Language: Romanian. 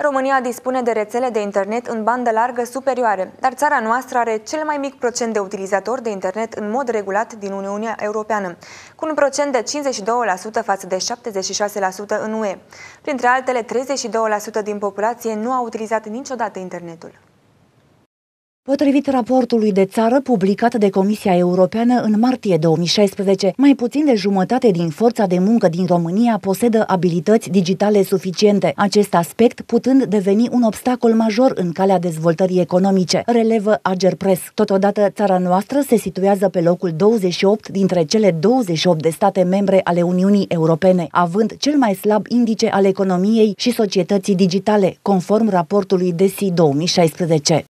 România dispune de rețele de internet în bandă largă superioare, dar țara noastră are cel mai mic procent de utilizatori de internet în mod regulat din Uniunea Europeană, cu un procent de 52% față de 76% în UE. Printre altele, 32% din populație nu a utilizat niciodată internetul. Potrivit raportului de țară publicat de Comisia Europeană în martie 2016, mai puțin de jumătate din forța de muncă din România posedă abilități digitale suficiente, acest aspect putând deveni un obstacol major în calea dezvoltării economice, relevă Press. Totodată, țara noastră se situează pe locul 28 dintre cele 28 de state membre ale Uniunii Europene, având cel mai slab indice al economiei și societății digitale, conform raportului DESI 2016.